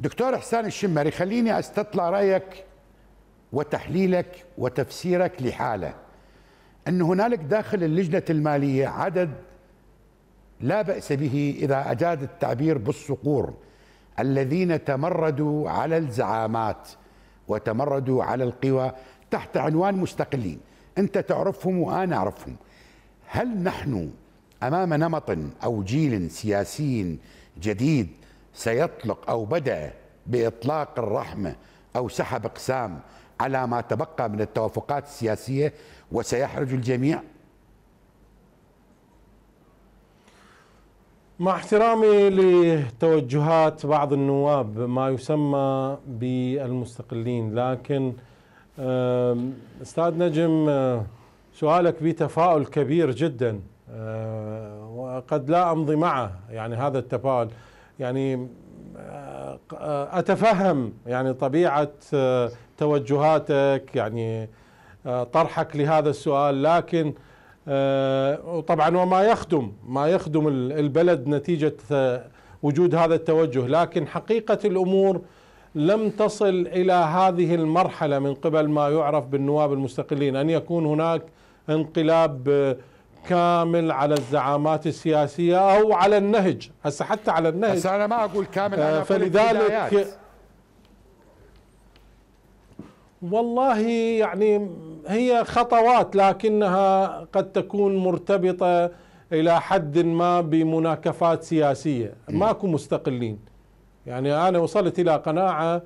دكتور حسان الشمري خليني استطلع رايك وتحليلك وتفسيرك لحاله ان هنالك داخل اللجنه الماليه عدد لا باس به اذا اجاد التعبير بالصقور الذين تمردوا على الزعامات وتمردوا على القوى تحت عنوان مستقلين انت تعرفهم وانا اعرفهم هل نحن امام نمط او جيل سياسي جديد سيطلق أو بدأ بإطلاق الرحمة أو سحب أقسام على ما تبقى من التوافقات السياسية وسيحرج الجميع مع احترامي لتوجهات بعض النواب ما يسمى بالمستقلين لكن استاذ نجم آه، سؤالك بتفاؤل كبير جدا آه، وقد لا امضي معه يعني هذا التفاؤل يعني آه، آه، اتفهم يعني طبيعه آه، توجهاتك يعني طرحك لهذا السؤال لكن طبعا وما يخدم ما يخدم البلد نتيجه وجود هذا التوجه لكن حقيقه الامور لم تصل الى هذه المرحله من قبل ما يعرف بالنواب المستقلين ان يكون هناك انقلاب كامل على الزعامات السياسية أو على النهج هسه حتى على النهج هسه أنا ما أقول كامل أنا آه، فلذلك والله يعني هي خطوات لكنها قد تكون مرتبطة إلى حد ما بمناكفات سياسية ماكو مستقلين يعني أنا وصلت إلى قناعة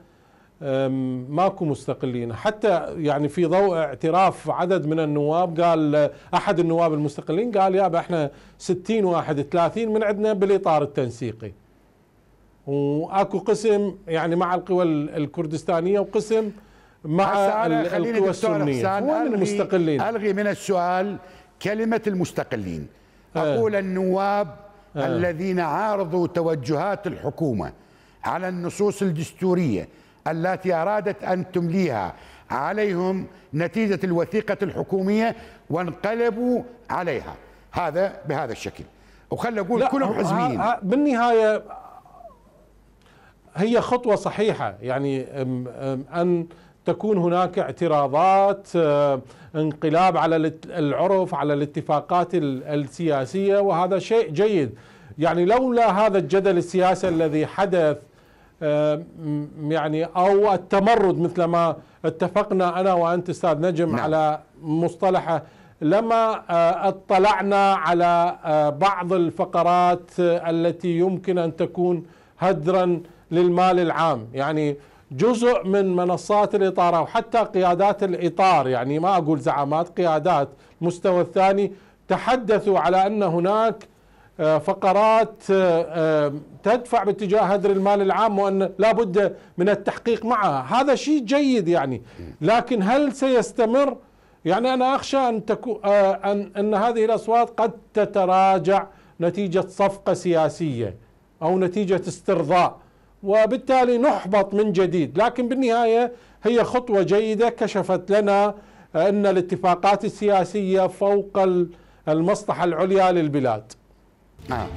ماكو مستقلين حتى يعني في ضوء اعتراف عدد من النواب قال احد النواب المستقلين قال يابا احنا 60 واحد 30 من عندنا بالاطار التنسيقي واكو قسم يعني مع القوى الكردستانيه وقسم مع القوى السنيه هو من المستقلين الغي من السؤال كلمه المستقلين آه. اقول النواب أه. الذين عارضوا توجهات الحكومه على النصوص الدستوريه التي أرادت أن تمليها عليهم نتيجة الوثيقة الحكومية وانقلبوا عليها هذا بهذا الشكل وخلي أقول كلهم آه، حزبيين آه، بالنهاية هي خطوة صحيحة يعني أن تكون هناك اعتراضات آه، انقلاب على العرف على الاتفاقات السياسية وهذا شيء جيد يعني لولا هذا الجدل السياسي الذي حدث آه، يعني او التمرد مثل ما اتفقنا انا وانت استاذ نجم نعم. على مصطلحه لما آه، اطلعنا على آه، بعض الفقرات التي يمكن ان تكون هدرا للمال العام يعني جزء من منصات الإطارة وحتى قيادات الإطار يعني ما أقول زعامات قيادات مستوى الثاني تحدثوا على أن هناك آه، فقرات آه، آه، تدفع باتجاه هدر المال العام وان لابد من التحقيق معها هذا شيء جيد يعني لكن هل سيستمر يعني انا اخشى ان تكون ان ان هذه الاصوات قد تتراجع نتيجه صفقه سياسيه او نتيجه استرضاء وبالتالي نحبط من جديد لكن بالنهايه هي خطوه جيده كشفت لنا ان الاتفاقات السياسيه فوق المصلحه العليا للبلاد Ah.